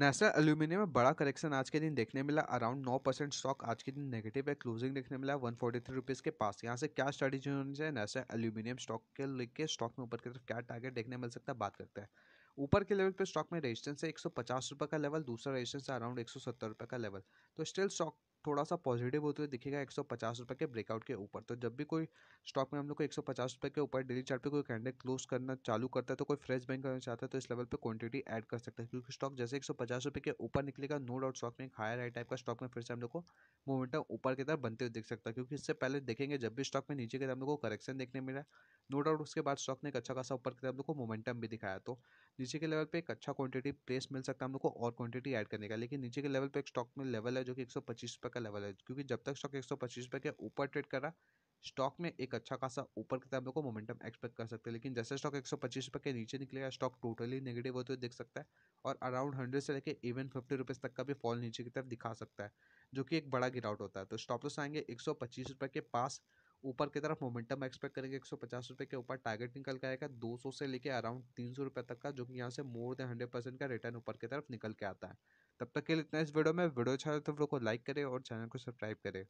national aluminium में बड़ा correction आज के दिन देखने मिला अराउंड नौ परसेंट स्टॉक आज के दिन नेगेटिव है क्लोजिंग देखने मिला वन फोर्टी थ्री रुपीज़ के पास यहाँ से क्या स्ट्रेटेजी होनी चाहिए नेशनल एल्यूमिनियम स्टॉक के लेके स्टॉक में ऊपर की तरफ क्या टारगेट देखने मिल सकता है बात करते हैं ऊपर के लेवल पे स्टॉक में रेजिस्टेंस है एक सौ पचास रुपये का लेवल दूसरा रेजिस्टेंस है अराउंड एक सौ सत्तर रुपये का लेवल तो स्टिल स्टॉक थोड़ा सा पॉजिटिव होते हुए दिखेगा एक सौ पचास रुपये के ब्रेकआउट के ऊपर तो जब भी कोई स्टॉक में हम लोग को एक सौ पचास रुपये के ऊपर डेली चार्ट पे कोई कैंडल क्लोज करना चालू करता है तो कोई फ्रेश बैंक करना चाहता है तो इस लेवल पे क्वांटिटी ऐड कर सकता है क्योंकि स्टॉक जैसे एक सौ पचास रुपये के ऊपर निकलेगा नो डाउट स्टॉक में एक हायर हाई टाइप का स्टॉक में फिर से हम लोग को मोमेंटम ऊपर की तरफ बनते हुए दिख सकता है क्योंकि इससे पहले देखेंगे जब भी स्टॉक में नीचे की तरफ हम लोग को करेक्शन देखने मिला नो डाउट उसके बाद स्टॉक ने एक अच्छा खासा ऊपर की तरफ को मोमेंटम भी दिखाया तो नीचे के लेवल पे एक अच्छा क्वांटिटी प्लेस मिल सकता है हम लोग को और क्वांटिटी ऐड करने का लेकिन नीचे के लेवल पे एक स्टॉक में लेवल है जो कि एक सौ पच्चीस रुपये रुपये का लेवल है क्योंकि जब तक स्टॉक एक सौ पच्चीस रुपये के ऊपर ट्रेड कर रहा स्टॉक में एक अच्छा खासा ऊपर की तरफ लोग को मोमेंटम एक्सपेक्ट कर सकते हैं लेकिन जैसे स्टॉक एक सौ पच्चीस रुपये के नीचे निकलेगा स्टॉक टोटली नेगेटिव होते हुए देख सकता है और अराउंड हंड्रेड से लेकर इवन फिफ्टी रुपीज़ तक का भी फॉल नीचे की तरफ दिखा सकता है जो कि एक बड़ा गिरावट होता है तो स्टॉप लॉस आएंगे एक सौ पच्चीस रुपये के पास ऊपर की तरफ मोमेंटम एक्सपेक्ट करेंगे एक सौ पचास रुपये के ऊपर टारगेट निकल के आएगा दो सौ से लेकर अराउंड तीन सौ रुपये तक का जो कि यहाँ से मोर देन हंड्रेड परसेंट का रिटर्न ऊपर की तरफ निकल के आता है तब तक के लिए इतना इस वीडियो में वीडियो अच्छा लगे तो वीडियो को लाइक करें और चैनल को सब्सक्राइब करें